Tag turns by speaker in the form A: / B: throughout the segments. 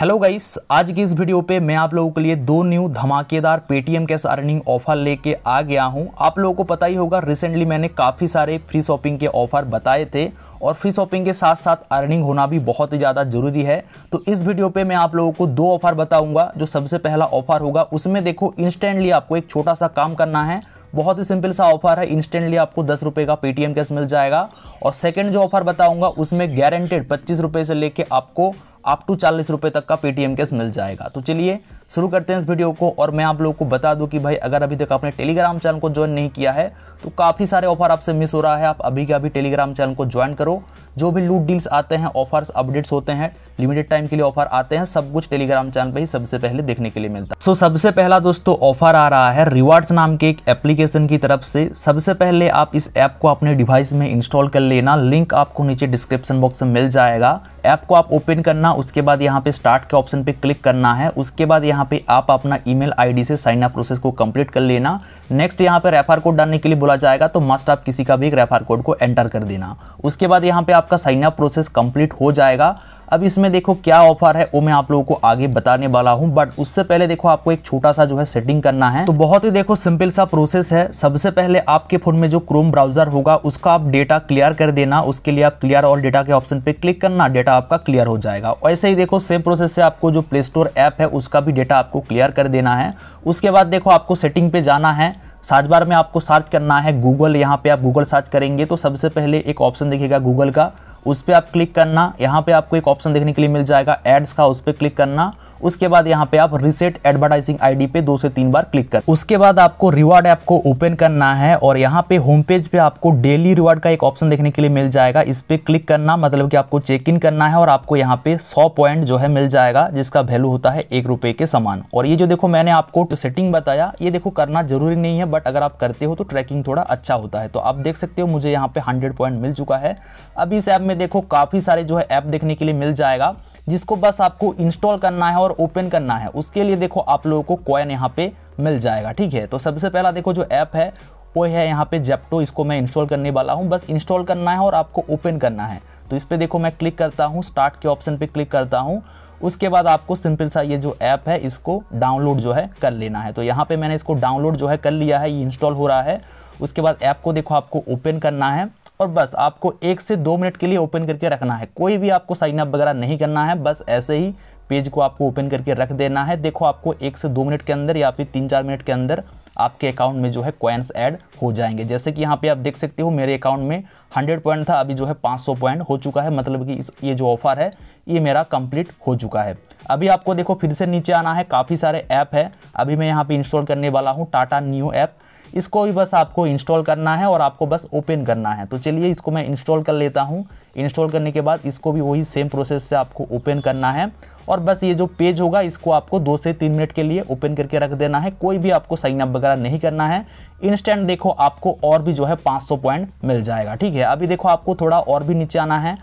A: hello guys आज की इस वीडियो पे मैं आप लोगों के लिए दो न्यू धमाकेदार पेटीएम कैश अर्निंग ऑफर लेके आ गया हूँ आप लोगों को पता ही होगा रिसेंटली मैंने काफ़ी सारे फ्री शॉपिंग के ऑफर बताए थे और फ्री शॉपिंग के साथ साथ अर्निंग होना भी बहुत ही ज़्यादा ज़रूरी है तो इस वीडियो पे मैं आप लोगों को दो ऑफ़र बताऊंगा जो सबसे पहला ऑफ़र होगा उसमें देखो इंस्टेंटली आपको एक छोटा सा काम करना है बहुत ही सिंपल सा ऑफर है इंस्टेंटली आपको दस रुपये का पेटीएम कैश मिल जाएगा और सेकेंड जो ऑफर बताऊंगा उसमें गारंटेड पच्चीस से लेकर आपको अप टू चालीस तक का पेटीएम कैश मिल जाएगा तो चलिए शुरू करते हैं इस वीडियो को और मैं आप लोगों को बता दूं कि भाई अगर अभी तक आपने टेलीग्राम चैनल को ज्वाइन नहीं किया है तो काफ़ी सारे ऑफर आपसे मिस हो रहा है आप अभी के अभी टेलीग्राम चैनल को ज्वाइन करो जो भी लूट डील्स आते हैं ऑफर्स अपडेट्स होते हैं लिमिटेड टाइम के लिए ऑफर आते हैं सब कुछ टेलीग्राम चैनल पर ही सबसे पहले देखने के लिए मिलता है सो सबसे पहला दोस्तों ऑफर आ रहा है रिवार्ड्स नाम के एक एप्लीकेशन की तरफ से सबसे पहले आप इस ऐप को अपने डिवाइस में इंस्टॉल कर लेना लिंक आपको नीचे डिस्क्रिप्शन बॉक्स में मिल जाएगा ऐप को आप ओपन करना उसके बाद यहाँ पे स्टार्ट के ऑप्शन पे क्लिक करना है उसके बाद यहाँ यहाँ पे आप अपना ईमेल आईडी से साइन अप प्रोसेस को कंप्लीट कर लेना नेक्स्ट यहाँ पे रेफर कोड डालने के लिए बोला जाएगा तो मस्ट आप किसी का भी एक रेफर कोड को एंटर कर देना उसके बाद यहाँ पे आपका साइन अप प्रोसेस कंप्लीट हो जाएगा अब इसमें देखो क्या ऑफर है वो मैं आप लोगों को आगे बताने वाला हूँ बट उससे पहले देखो आपको एक छोटा सा जो है सेटिंग करना है तो बहुत ही देखो सिंपल सा प्रोसेस है सबसे पहले आपके फोन में जो क्रोम ब्राउजर होगा उसका आप डेटा क्लियर कर देना उसके लिए आप क्लियर ऑल डेटा के ऑप्शन पे क्लिक करना डेटा आपका क्लियर हो जाएगा ऐसे ही देखो सेम प्रोसेस से आपको जो प्ले स्टोर ऐप है उसका भी डेटा आपको क्लियर कर देना है उसके बाद देखो आपको सेटिंग पे जाना है सर्च बार में आपको सर्च करना है गूगल यहाँ पे आप गूगल सर्च करेंगे तो सबसे पहले एक ऑप्शन दिखेगा गूगल का उस पर आप क्लिक करना यहाँ पे आपको एक ऑप्शन देखने के लिए मिल जाएगा एड्स का उस पर क्लिक करना उसके बाद यहाँ पे आप रिसेट एडवर्टाइजिंग आईडी पे दो से तीन बार क्लिक कर उसके बाद आपको रिवार्ड ऐप को ओपन करना है और यहाँ पे होम पेज पे आपको डेली रिवार्ड का एक ऑप्शन देखने के लिए मिल जाएगा इस पर क्लिक करना मतलब कि आपको चेक इन करना है और आपको यहाँ पे सौ पॉइंट जो है मिल जाएगा जिसका वैल्यू होता है एक रुपए के समान और ये जो देखो मैंने आपको सेटिंग बताया ये देखो करना जरूरी नहीं है बट अगर आप करते हो तो ट्रैकिंग थोड़ा अच्छा होता है तो आप देख सकते हो मुझे यहाँ पे हंड्रेड पॉइंट मिल चुका है अब इस ऐप में में देखो काफ़ी सारे जो है ऐप देखने के लिए मिल जाएगा जिसको बस आपको इंस्टॉल करना है और ओपन करना है उसके लिए देखो आप लोगों को कॉइन यहाँ पे मिल जाएगा ठीक है तो सबसे पहला देखो जो ऐप है वो है यहाँ पे जेप्टो इसको मैं इंस्टॉल करने वाला हूँ बस इंस्टॉल करना है और आपको ओपन करना है तो इस पर देखो मैं क्लिक करता हूँ स्टार्ट के ऑप्शन पर क्लिक करता हूँ उसके बाद आपको सिंपल सा ये जो ऐप है इसको डाउनलोड जो है कर लेना है तो यहाँ पे मैंने इसको डाउनलोड जो है कर लिया है ये इंस्टॉल हो रहा है उसके बाद ऐप को देखो आपको ओपन करना है और बस आपको एक से दो मिनट के लिए ओपन करके रखना है कोई भी आपको साइन अप वगैरह नहीं करना है बस ऐसे ही पेज को आपको ओपन करके रख देना है देखो आपको एक से दो मिनट के अंदर या फिर तीन चार मिनट के अंदर आपके अकाउंट में जो है कॉइन्स ऐड हो जाएंगे जैसे कि यहाँ पे आप देख सकते हो मेरे अकाउंट में 100 पॉइंट था अभी जो है 500 पॉइंट हो चुका है मतलब कि इस ये जो ऑफ़र है ये मेरा कंप्लीट हो चुका है अभी आपको देखो फिर से नीचे आना है काफ़ी सारे ऐप है अभी मैं यहाँ पर इंस्टॉल करने वाला हूँ टाटा न्यू ऐप इसको भी बस आपको इंस्टॉल करना है और आपको बस ओपन करना है तो चलिए इसको मैं इंस्टॉल कर लेता हूँ इंस्टॉल करने के बाद इसको भी वही सेम प्रोसेस से आपको ओपन करना है और बस ये जो पेज होगा इसको आपको दो से तीन मिनट के लिए ओपन करके रख देना है कोई भी आपको साइन अप वगैरह नहीं करना है इंस्टेंट देखो आपको और भी जो है 500 पॉइंट मिल जाएगा ठीक है अभी देखो आपको थोड़ा और भी नीचे आना है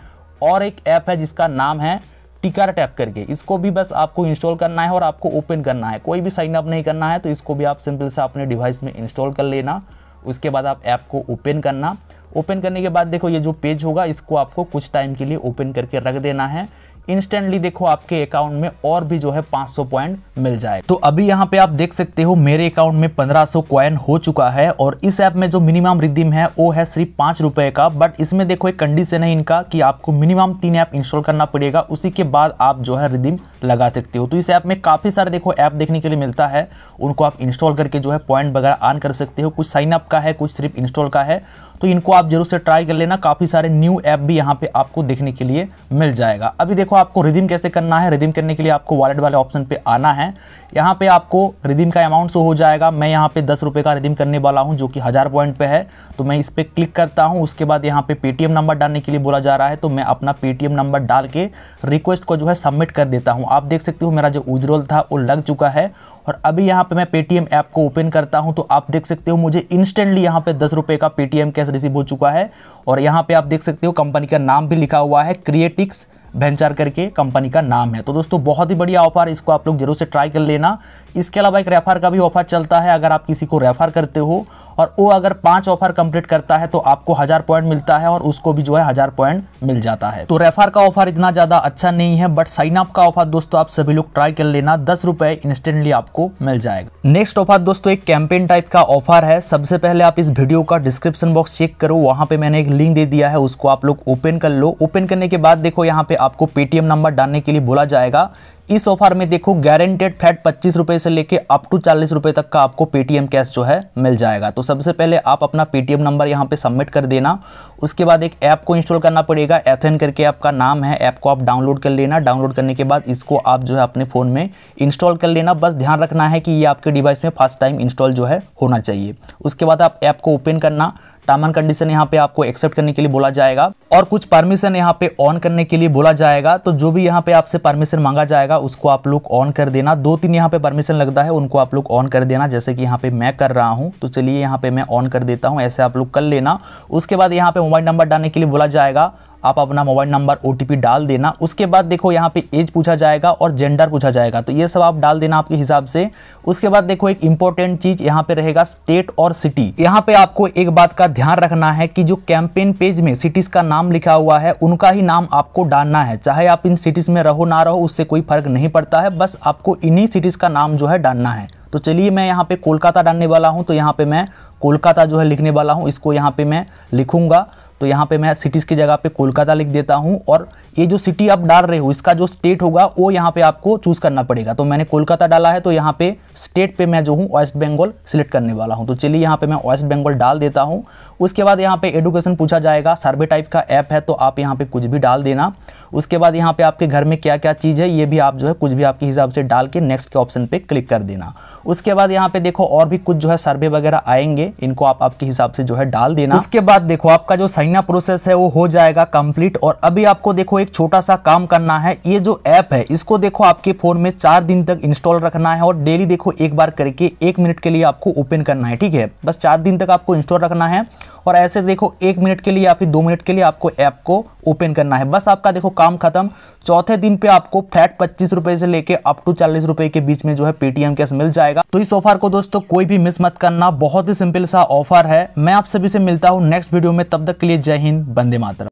A: और एक ऐप है जिसका नाम है टिकार टैप करके इसको भी बस आपको इंस्टॉल करना है और आपको ओपन करना है कोई भी साइन अप नहीं करना है तो इसको भी आप सिंपल से अपने डिवाइस में इंस्टॉल कर लेना उसके बाद आप ऐप को ओपन करना ओपन करने के बाद देखो ये जो पेज होगा इसको आपको कुछ टाइम के लिए ओपन करके रख देना है इंस्टेंटली देखो आपके अकाउंट में और भी जो है 500 पॉइंट मिल जाए तो अभी यहाँ पे आप देख सकते हो मेरे अकाउंट में 1500 क्वाइन हो चुका है और इस ऐप में जो मिनिमम रिदीम है वो है सिर्फ पांच रुपए का बट इसमें देखो एक कंडीशन है इनका कि आपको मिनिमम तीन ऐप इंस्टॉल करना पड़ेगा उसी के बाद आप जो है रिदीम लगा सकते हो तो इस ऐप में काफ़ी सारे देखो ऐप देखने के लिए मिलता है उनको आप इंस्टॉल करके जो है पॉइंट वगैरह ऑन कर सकते हो कुछ साइन अप का है कुछ सिर्फ इंस्टॉल का है तो इनको आप जरूर से ट्राई कर लेना काफ़ी सारे न्यू ऐप भी यहाँ पे आपको देखने के लिए मिल जाएगा अभी देखो आपको रिदिम कैसे करना है रिदिम करने के लिए आपको वॉलेट वाले ऑप्शन पे आना है यहाँ पे आपको रिदीम का अमाउंट हो जाएगा मैं यहाँ पे दस रुपये का रिदिम करने वाला हूँ जो कि हज़ार पॉइंट पे है तो मैं इस पर क्लिक करता हूँ उसके बाद यहाँ पे पेटीएम नंबर डालने के लिए बोला जा रहा है तो मैं अपना पेटीएम नंबर डाल के रिक्वेस्ट को जो है सबमिट कर देता हूँ आप देख सकते हो मेरा जो उजरोल था वो लग चुका है और अभी यहाँ पे मैं पेटीएम ऐप को ओपन करता हूँ तो आप देख सकते हो मुझे इंस्टेंटली यहाँ पे दस रुपये का पेटीएम कैश रिसीव हो चुका है और यहाँ पे आप देख सकते हो कंपनी का नाम भी लिखा हुआ है क्रिएटिक्स वेंचर करके कंपनी का नाम है तो दोस्तों बहुत ही बढ़िया ऑफर इसको आप लोग जरूर से ट्राई कर लेना इसके अलावा एक रेफर का भी ऑफर चलता है अगर आप किसी को रेफर करते हो और वो अगर पांच ऑफर कंप्लीट करता है तो आपको हज़ार पॉइंट मिलता है और उसको भी जो है हज़ार पॉइंट मिल जाता है तो रेफर का ऑफर इतना ज़्यादा अच्छा नहीं है बट साइन अप का ऑफर दोस्तों आप सभी लोग ट्राई कर लेना दस रुपए इंस्टेंटली आपको मिल जाएगा नेक्स्ट ऑफर दोस्तों एक कैंपेन टाइप का ऑफर है सबसे पहले आप इस वीडियो का डिस्क्रिप्शन बॉक्स चेक करो वहां पर मैंने एक लिंक दे दिया है उसको आप लोग ओपन कर लो ओपन करने के बाद देखो यहाँ पे आपको पेटीएम नंबर डालने के लिए बोला जाएगा इस ऑफर में देखो गारंटेड फैट पच्चीस रुपए से लेके अप टू चालीस रुपये तक का आपको पेटीएम कैश जो है मिल जाएगा तो सबसे पहले आप अपना पेटीएम नंबर यहाँ पे सबमिट कर देना उसके बाद एक ऐप को इंस्टॉल करना पड़ेगा एथेन करके आपका नाम है ऐप को आप डाउनलोड कर लेना डाउनलोड करने के बाद इसको आप जो है अपने फ़ोन में इंस्टॉल कर लेना बस ध्यान रखना है कि ये आपके डिवाइस में फर्स्ट टाइम इंस्टॉल जो है होना चाहिए उसके बाद आप ऐप को ओपन करना टर्म एंड कंडीशन यहाँ पे आपको एक्सेप्ट करने के लिए बोला जाएगा और कुछ परमिशन यहाँ पे ऑन करने के लिए बोला जाएगा तो जो भी यहाँ पे आपसे परमिशन मांगा जाएगा उसको आप लोग ऑन कर देना दो तीन यहाँ पे परमिशन लगता है उनको आप लोग ऑन कर देना जैसे कि यहाँ पे मैं कर रहा हूँ तो चलिए यहाँ पे मैं ऑन कर देता हूँ ऐसे आप लोग कर लेना उसके बाद यहाँ पे मोबाइल नंबर डालने के लिए बोला जाएगा आप अपना मोबाइल नंबर ओ डाल देना उसके बाद देखो यहाँ पे एज पूछा जाएगा और जेंडर पूछा जाएगा तो ये सब आप डाल देना आपके हिसाब से उसके बाद देखो एक इंपॉर्टेंट चीज़ यहाँ पे रहेगा स्टेट और सिटी यहाँ पे आपको एक बात का ध्यान रखना है कि जो कैंपेन पेज में सिटीज़ का नाम लिखा हुआ है उनका ही नाम आपको डालना है चाहे आप इन सिटीज़ में रहो ना रहो उससे कोई फ़र्क नहीं पड़ता है बस आपको इन्हीं सिटीज़ का नाम जो है डालना है तो चलिए मैं यहाँ पे कोलकाता डालने वाला हूँ तो यहाँ पे मैं कोलकाता जो है लिखने वाला हूँ इसको यहाँ पे मैं लिखूँगा तो यहाँ पे मैं सिटीज़ की जगह पे कोलकाता लिख देता हूँ और ये जो सिटी आप डाल रहे हो इसका जो स्टेट होगा वो यहाँ पे आपको चूज़ करना पड़ेगा तो मैंने कोलकाता डाला है तो यहाँ पे स्टेट पे मैं जो हूँ वेस्ट बंगाल सिलेक्ट करने वाला हूँ तो चलिए यहाँ पे मैं वेस्ट बंगाल डाल देता हूँ उसके बाद यहाँ पे एडुकेशन पूछा जाएगा सर्वे टाइप का ऐप है तो आप यहाँ पे कुछ भी डाल देना उसके बाद यहाँ पे आपके घर में क्या क्या चीज़ है ये भी आप जो है कुछ भी आपके हिसाब से डाल के नेक्स्ट के ऑप्शन पे क्लिक कर देना उसके बाद यहाँ पे देखो और भी कुछ जो है सर्वे वगैरह आएंगे इनको आप आपके हिसाब से जो है डाल देना उसके बाद देखो आपका जो साइन अप प्रोसेस है वो हो जाएगा कंप्लीट और अभी आपको देखो एक छोटा सा काम करना है ये जो ऐप है इसको देखो आपके फ़ोन में चार दिन तक इंस्टॉल रखना है और डेली देखो एक बार करके एक मिनट के लिए आपको ओपन करना है ठीक है बस चार दिन तक आपको इंस्टॉल रखना है और ऐसे देखो एक मिनट के लिए या फिर दो मिनट के लिए आपको ऐप को ओपन करना है बस आपका देखो काम खत्म चौथे दिन पे आपको फ्लैट पच्चीस रुपए से लेके अप टू चालीस रुपए के बीच में जो है पेटीएम कैश मिल जाएगा तो इस ऑफर को दोस्तों कोई भी मिस मत करना बहुत ही सिंपल सा ऑफर है मैं आप सभी से मिलता हूँ नेक्स्ट वीडियो में तब तक के लिए जय हिंद बंदे मात्र